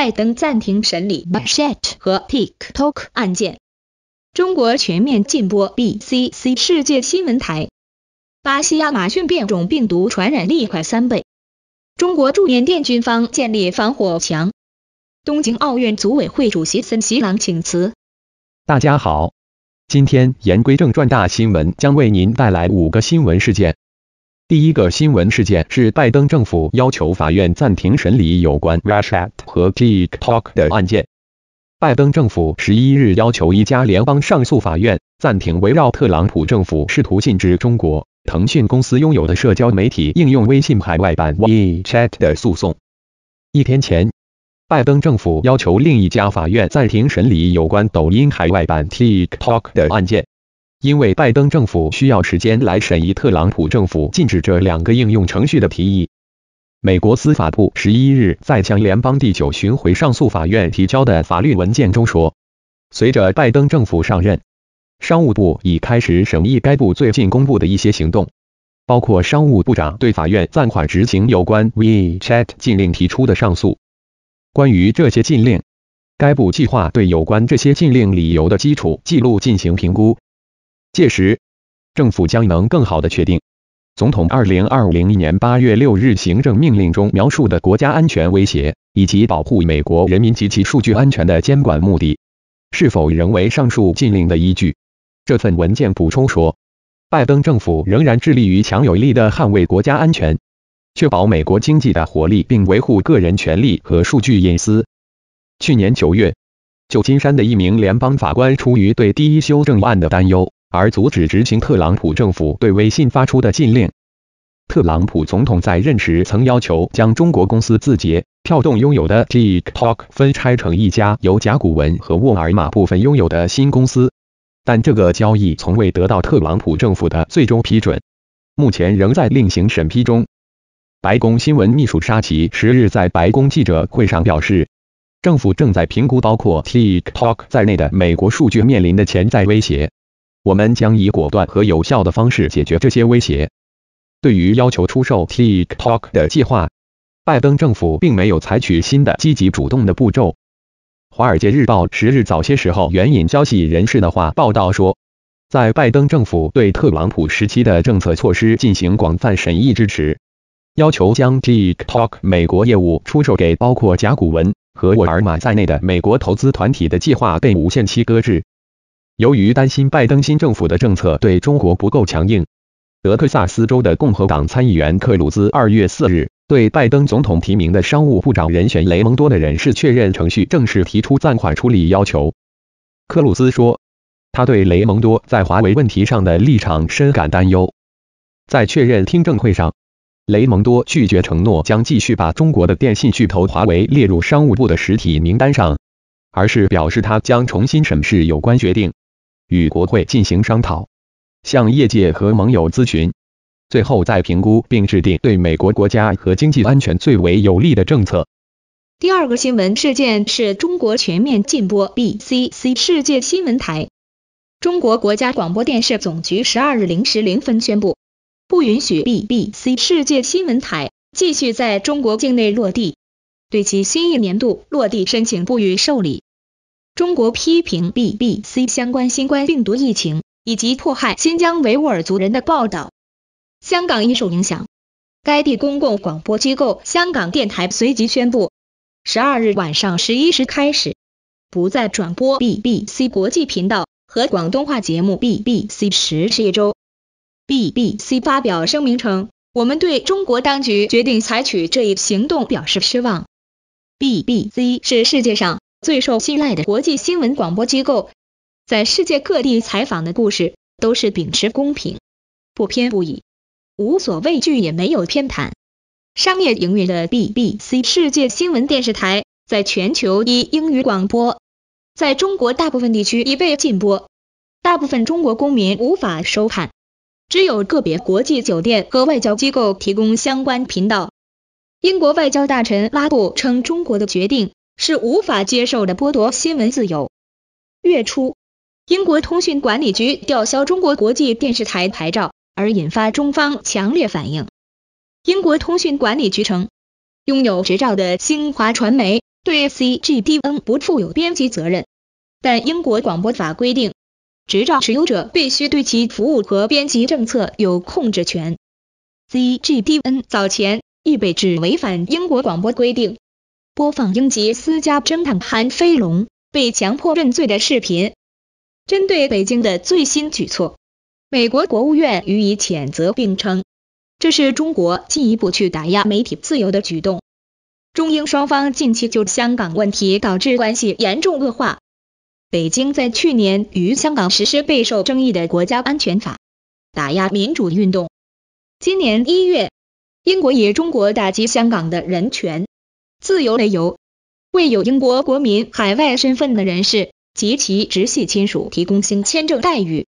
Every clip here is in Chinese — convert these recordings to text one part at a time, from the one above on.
拜登暂停审理 m a s h e t 和 TikTok 案件。中国全面禁播 B C C 世界新闻台。巴西亚马逊变种病毒传染力快三倍。中国驻缅甸军方建立防火墙。东京奥运组委会主席森西朗请辞。大家好，今天言归正传，大新闻将为您带来五个新闻事件。第一个新闻事件是拜登政府要求法院暂停审理有关 r a s h a t 和 TikTok 的案件。拜登政府十一日要求一家联邦上诉法院暂停围绕特朗普政府试图禁止中国腾讯公司拥有的社交媒体应用微信海外版 WeChat 的诉讼。一天前，拜登政府要求另一家法院暂停审理有关抖音海外版 TikTok 的案件。因为拜登政府需要时间来审议特朗普政府禁止这两个应用程序的提议。美国司法部十一日在向联邦第九巡回上诉法院提交的法律文件中说，随着拜登政府上任，商务部已开始审议该部最近公布的一些行动，包括商务部长对法院暂缓执行有关 WeChat 禁令提出的上诉。关于这些禁令，该部计划对有关这些禁令理由的基础记录进行评估。届时，政府将能更好的确定总统二零二零年八月六日行政命令中描述的国家安全威胁以及保护美国人民及其数据安全的监管目的是否仍为上述禁令的依据。这份文件补充说，拜登政府仍然致力于强有力的捍卫国家安全，确保美国经济的活力，并维护个人权利和数据隐私。去年九月，旧金山的一名联邦法官出于对第一修正案的担忧。而阻止执行特朗普政府对微信发出的禁令。特朗普总统在任时曾要求将中国公司字节跳动拥有的 TikTok 分拆成一家由甲骨文和沃尔玛部分拥有的新公司，但这个交易从未得到特朗普政府的最终批准，目前仍在另行审批中。白宫新闻秘书沙奇十日在白宫记者会上表示，政府正在评估包括 TikTok 在内的美国数据面临的潜在威胁。我们将以果断和有效的方式解决这些威胁。对于要求出售 TikTok 的计划，拜登政府并没有采取新的积极主动的步骤。《华尔街日报》十日早些时候援引消息人士的话报道说，在拜登政府对特朗普时期的政策措施进行广泛审议支持，要求将 TikTok 美国业务出售给包括甲骨文和沃尔玛在内的美国投资团体的计划被无限期搁置。由于担心拜登新政府的政策对中国不够强硬，德克萨斯州的共和党参议员克鲁兹二月四日对拜登总统提名的商务部长人选雷蒙多的人事确认程序正式提出暂缓处理要求。克鲁兹说，他对雷蒙多在华为问题上的立场深感担忧。在确认听证会上，雷蒙多拒绝承诺将继续把中国的电信巨头华为列入商务部的实体名单上，而是表示他将重新审视有关决定。与国会进行商讨，向业界和盟友咨询，最后再评估并制定对美国国家和经济安全最为有利的政策。第二个新闻事件是中国全面禁播 b c c 世界新闻台。中国国家广播电视总局十二日零时零分宣布，不允许 BBC 世界新闻台继续在中国境内落地，对其新一年度落地申请不予受理。中国批评 BBC 相关新冠病毒疫情以及迫害新疆维吾尔族人的报道，香港亦受影响。该地公共广播机构香港电台随即宣布，十二日晚上十一时开始不再转播 BBC 国际频道和广东话节目 BBC 时事一周。BBC 发表声明称，我们对中国当局决定采取这一行动表示失望。BBC 是世界上。最受信赖的国际新闻广播机构，在世界各地采访的故事都是秉持公平、不偏不倚、无所畏惧，也没有偏袒。商业营运的 BBC 世界新闻电视台，在全球以英语广播，在中国大部分地区已被禁播，大部分中国公民无法收看，只有个别国际酒店和外交机构提供相关频道。英国外交大臣拉布称，中国的决定。是无法接受的剥夺新闻自由。月初，英国通讯管理局吊销中国国际电视台牌照，而引发中方强烈反应。英国通讯管理局称，拥有执照的新华传媒对 CGTN 不负有编辑责任，但英国广播法规定，执照持有者必须对其服务和编辑政策有控制权。CGTN 早前亦被指违反英国广播规定。播放《英籍私家侦探韩飞龙被强迫认罪》的视频。针对北京的最新举措，美国国务院予以谴责，并称这是中国进一步去打压媒体自由的举动。中英双方近期就香港问题导致关系严重恶化。北京在去年于香港实施备受争议的国家安全法，打压民主运动。今年一月，英国以中国打击香港的人权。自由为由，为有英国国民海外身份的人士及其直系亲属提供新签证待遇，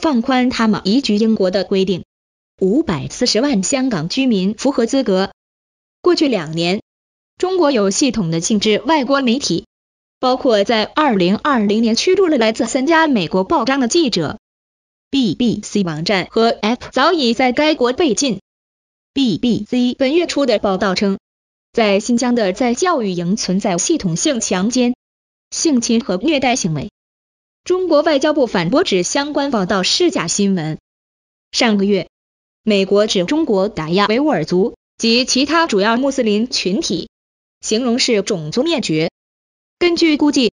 放宽他们移居英国的规定。五百四十万香港居民符合资格。过去两年，中国有系统的禁止外国媒体，包括在二零二零年驱逐了来自三家美国报章的记者。BBC 网站和 App 早已在该国被禁。BBC 本月初的报道称。在新疆的在教育营存在系统性强奸、性侵和虐待行为。中国外交部反驳指相关报道是假新闻。上个月，美国指中国打压维吾尔族及其他主要穆斯林群体，形容是种族灭绝。根据估计，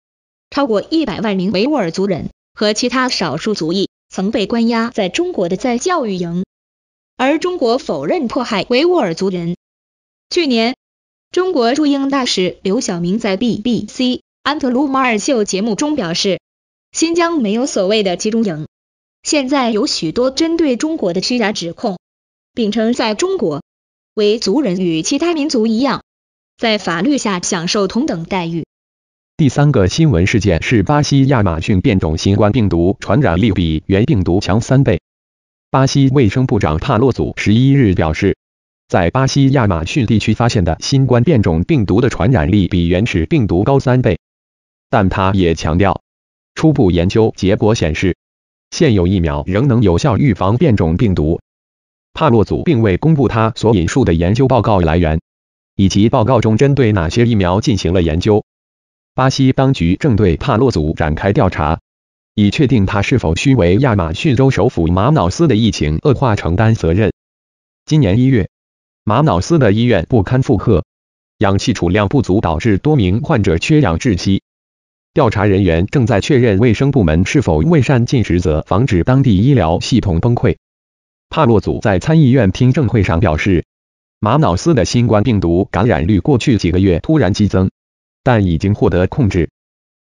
超过一百万名维吾尔族人和其他少数族裔曾被关押在中国的在教育营，而中国否认迫害维吾尔族人。去年。中国驻英大使刘晓明在 BBC 安德鲁马尔秀节目中表示，新疆没有所谓的集中营，现在有许多针对中国的虚假指控，并称在中国维族人与其他民族一样，在法律下享受同等待遇。第三个新闻事件是巴西亚马逊变种新冠病毒传染力比原病毒强三倍。巴西卫生部长帕洛祖十一日表示。在巴西亚马逊地区发现的新冠变种病毒的传染力比原始病毒高三倍，但他也强调，初步研究结果显示，现有疫苗仍能有效预防变种病毒。帕洛组并未公布他所引述的研究报告来源，以及报告中针对哪些疫苗进行了研究。巴西当局正对帕洛组展开调查，以确定他是否需为亚马逊州首府马瑙斯的疫情恶化承担责任。今年一月。玛瑙斯的医院不堪负荷，氧气储量不足导致多名患者缺氧窒息。调查人员正在确认卫生部门是否未善尽职责，防止当地医疗系统崩溃。帕洛祖在参议院听证会上表示，玛瑙斯的新冠病毒感染率过去几个月突然激增，但已经获得控制。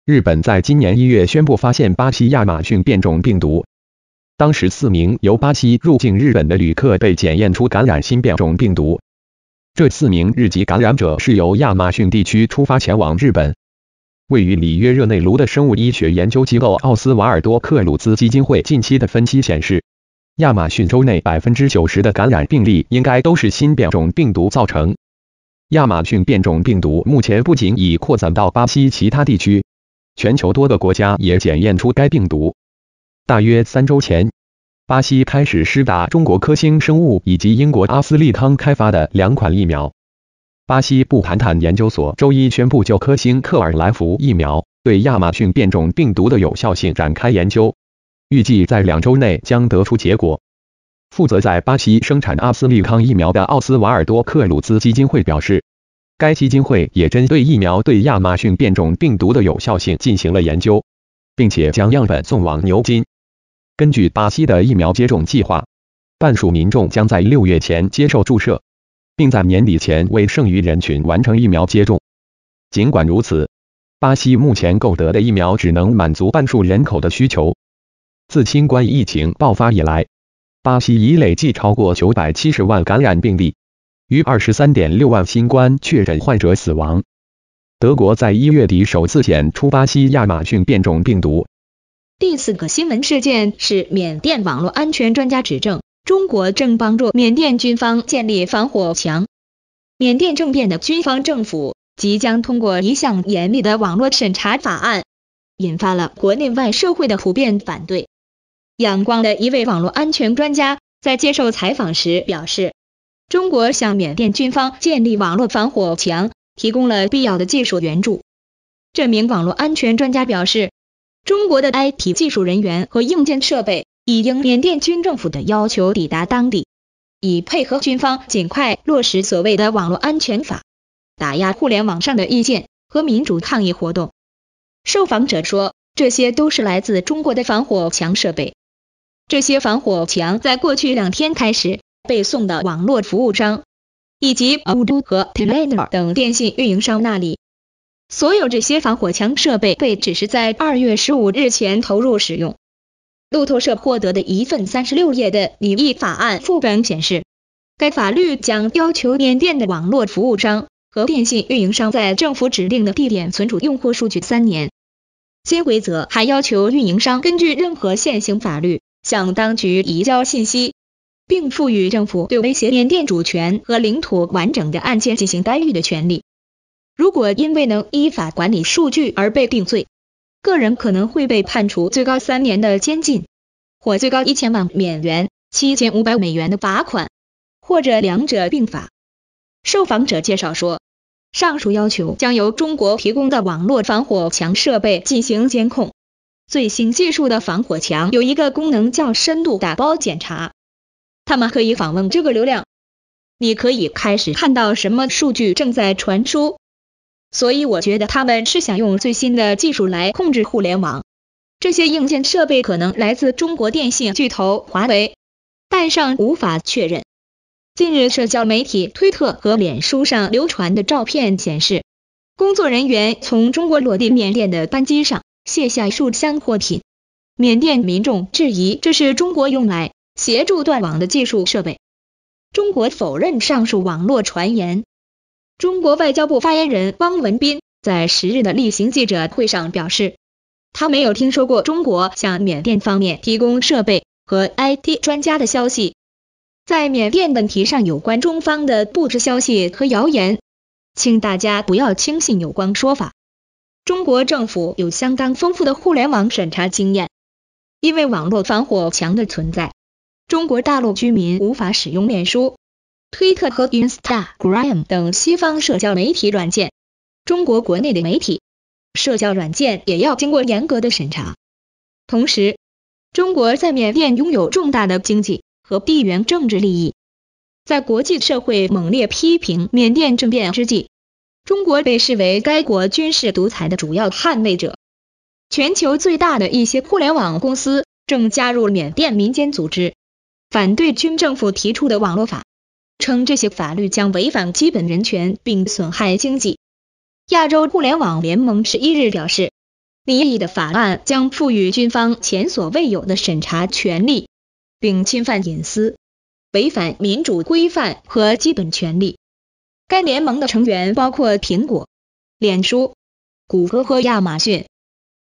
日本在今年一月宣布发现巴西亚马逊变种病毒。当时，四名由巴西入境日本的旅客被检验出感染新变种病毒。这四名日籍感染者是由亚马逊地区出发前往日本。位于里约热内卢的生物医学研究机构奥斯瓦尔多·克鲁兹基金会近期的分析显示，亚马逊州内百分之九十的感染病例应该都是新变种病毒造成。亚马逊变种病毒目前不仅已扩散到巴西其他地区，全球多个国家也检验出该病毒。大约三周前，巴西开始施打中国科兴生物以及英国阿斯利康开发的两款疫苗。巴西布坦坦研究所周一宣布就科兴克尔莱福疫苗对亚马逊变种病毒的有效性展开研究，预计在两周内将得出结果。负责在巴西生产阿斯利康疫苗的奥斯瓦尔多克鲁兹基金会表示，该基金会也针对疫苗对亚马逊变种病毒的有效性进行了研究，并且将样本送往牛津。根据巴西的疫苗接种计划，半数民众将在六月前接受注射，并在年底前为剩余人群完成疫苗接种。尽管如此，巴西目前购得的疫苗只能满足半数人口的需求。自新冠疫情爆发以来，巴西已累计超过970万感染病例，十23.6万新冠确诊患者死亡。德国在一月底首次检出巴西亚马逊变种病毒。第四个新闻事件是缅甸网络安全专家指证，中国正帮助缅甸军方建立防火墙。缅甸政变的军方政府即将通过一项严厉的网络审查法案，引发了国内外社会的普遍反对。仰光的一位网络安全专家在接受采访时表示，中国向缅甸军方建立网络防火墙提供了必要的技术援助。这名网络安全专家表示。中国的 IT 技术人员和硬件设备已应缅甸军政府的要求抵达当地，以配合军方尽快落实所谓的网络安全法，打压互联网上的意见和民主抗议活动。受访者说，这些都是来自中国的防火墙设备。这些防火墙在过去两天开始被送到网络服务商以及 u d o 和 t e l e n o r 等电信运营商那里。所有这些防火墙设备被只是在二月十五日前投入使用。路透社获得的一份三十六页的拟议法案副本显示，该法律将要求缅甸的网络服务商和电信运营商在政府指定的地点存储用户数据三年。新规则还要求运营商根据任何现行法律向当局移交信息，并赋予政府对威胁缅甸主权和领土完整的案件进行干预的权利。如果因为能依法管理数据而被定罪，个人可能会被判处最高三年的监禁，或最高一千万美元、七千五百美元的罚款，或者两者并罚。受访者介绍说，上述要求将由中国提供的网络防火墙设备进行监控。最新技术的防火墙有一个功能叫深度打包检查，他们可以访问这个流量，你可以开始看到什么数据正在传输。所以我觉得他们是想用最新的技术来控制互联网。这些硬件设备可能来自中国电信巨头华为，但尚无法确认。近日，社交媒体推特和脸书上流传的照片显示，工作人员从中国落地缅甸的班机上卸下数箱货品。缅甸民众质疑这是中国用来协助断网的技术设备。中国否认上述网络传言。中国外交部发言人汪文斌在十日的例行记者会上表示，他没有听说过中国向缅甸方面提供设备和 IT 专家的消息。在缅甸问题上有关中方的不实消息和谣言，请大家不要轻信有关说法。中国政府有相当丰富的互联网审查经验，因为网络防火墙的存在，中国大陆居民无法使用脸书。推特和 Instagram 等西方社交媒体软件，中国国内的媒体、社交软件也要经过严格的审查。同时，中国在缅甸拥有重大的经济和地缘政治利益。在国际社会猛烈批评缅甸政变之际，中国被视为该国军事独裁的主要捍卫者。全球最大的一些互联网公司正加入缅甸民间组织，反对军政府提出的网络法。称这些法律将违反基本人权并损害经济。亚洲互联网联盟十一日表示，拟议的法案将赋予军方前所未有的审查权利，并侵犯隐私、违反民主规范和基本权利。该联盟的成员包括苹果、脸书、谷歌和亚马逊。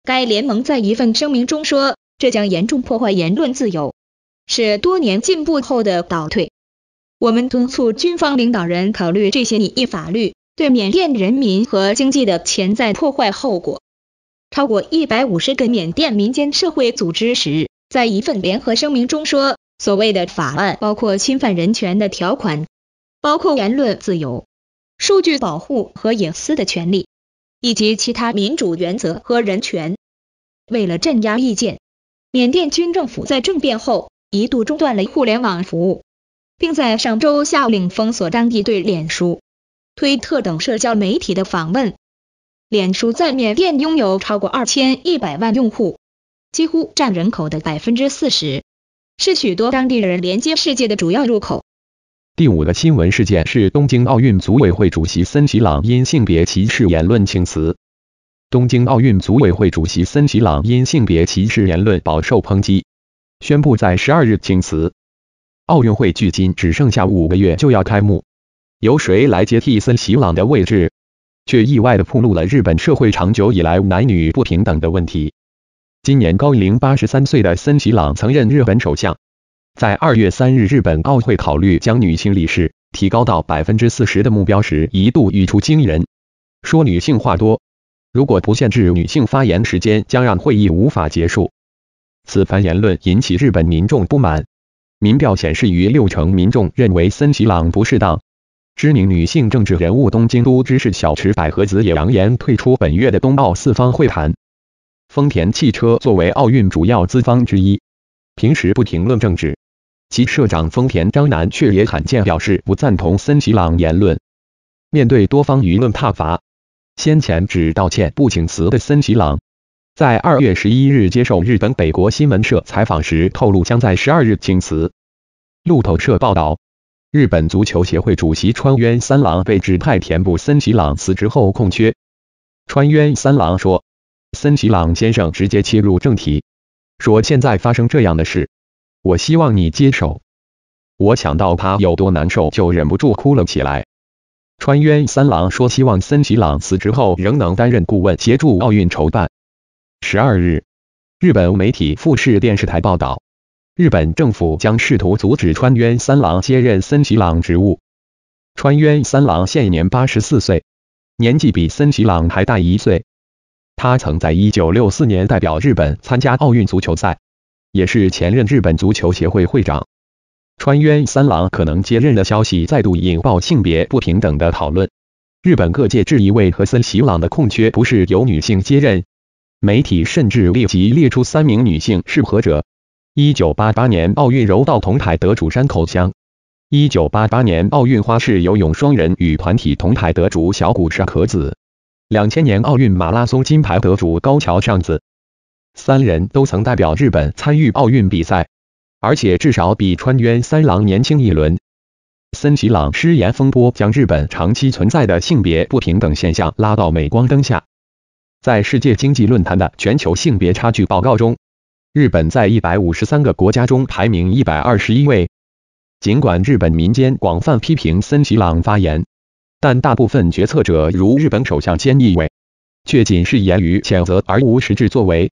该联盟在一份声明中说，这将严重破坏言论自由，是多年进步后的倒退。我们敦促军方领导人考虑这些拟议法律对缅甸人民和经济的潜在破坏后果。超过一百五十个缅甸民间社会组织时，在一份联合声明中说：“所谓的法案包括侵犯人权的条款，包括言论自由、数据保护和隐私的权利，以及其他民主原则和人权。”为了镇压意见，缅甸军政府在政变后一度中断了互联网服务。并在上周下令封锁当地对脸书、推特等社交媒体的访问。脸书在缅甸拥有超过二千一百万用户，几乎占人口的百分之四十，是许多当地人连接世界的主要入口。第五个新闻事件是东京奥运组委会主席森喜朗因性别歧视言论请辞。东京奥运组委会主席森喜朗因性别歧视言论饱受抨击，宣布在十二日请辞。奥运会距今只剩下五个月就要开幕，由谁来接替森喜朗的位置，却意外地暴露了日本社会长久以来男女不平等的问题。今年高龄八十三岁的森喜朗曾任日本首相，在二月三日日本奥会考虑将女性理事提高到百分之四十的目标时，一度语出惊人，说女性话多，如果不限制女性发言时间，将让会议无法结束。此番言论引起日本民众不满。民调显示，逾六成民众认为森喜朗不适当。知名女性政治人物东京都知事小池百合子也扬言退出本月的冬奥四方会谈。丰田汽车作为奥运主要资方之一，平时不评论政治，其社长丰田章男却也罕见表示不赞同森喜朗言论。面对多方舆论挞伐，先前只道歉不请辞的森喜朗。在二月十一日接受日本北国新闻社采访时透露，将在十二日请辞。路透社报道，日本足球协会主席川渊三郎被指派填补森喜朗辞职后空缺。川渊三郎说：“森喜朗先生直接切入正题，说现在发生这样的事，我希望你接手。我想到他有多难受，就忍不住哭了起来。”川渊三郎说：“希望森喜朗辞职后仍能担任顾问，协助奥运筹办。”十二日，日本媒体富士电视台报道，日本政府将试图阻止川渊三郎接任森喜朗职务。川渊三郎现年八十四岁，年纪比森喜朗还大一岁。他曾在一九六四年代表日本参加奥运足球赛，也是前任日本足球协会会长。川渊三郎可能接任的消息再度引爆性别不平等的讨论。日本各界质疑为何森喜朗的空缺不是由女性接任。媒体甚至立即列出三名女性适合者：1988年奥运柔道铜牌得主山口香，1988年奥运花式游泳双人与团体铜牌得主小谷尚可子，2000年奥运马拉松金牌得主高桥尚子。三人都曾代表日本参与奥运比赛，而且至少比川渊三郎年轻一轮。森喜朗失言风波将日本长期存在的性别不平等现象拉到镁光灯下。在世界经济论坛的全球性别差距报告中，日本在一百五十三个国家中排名一百二十一位。尽管日本民间广泛批评森喜朗发言，但大部分决策者如日本首相菅义伟，却仅是言语谴责而无实质作为。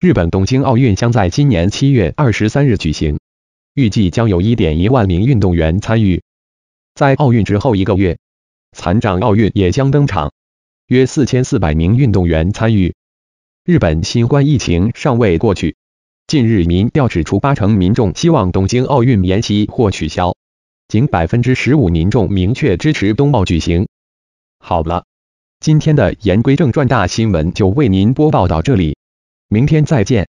日本东京奥运将在今年七月二十三日举行，预计将有一点一万名运动员参与。在奥运之后一个月，残障奥运也将登场。约四千四百名运动员参与。日本新冠疫情尚未过去，近日民调指出八成民众希望东京奥运延期或取消，仅百分之十五民众明确支持冬奥举行。好了，今天的言归正传大新闻就为您播报到这里，明天再见。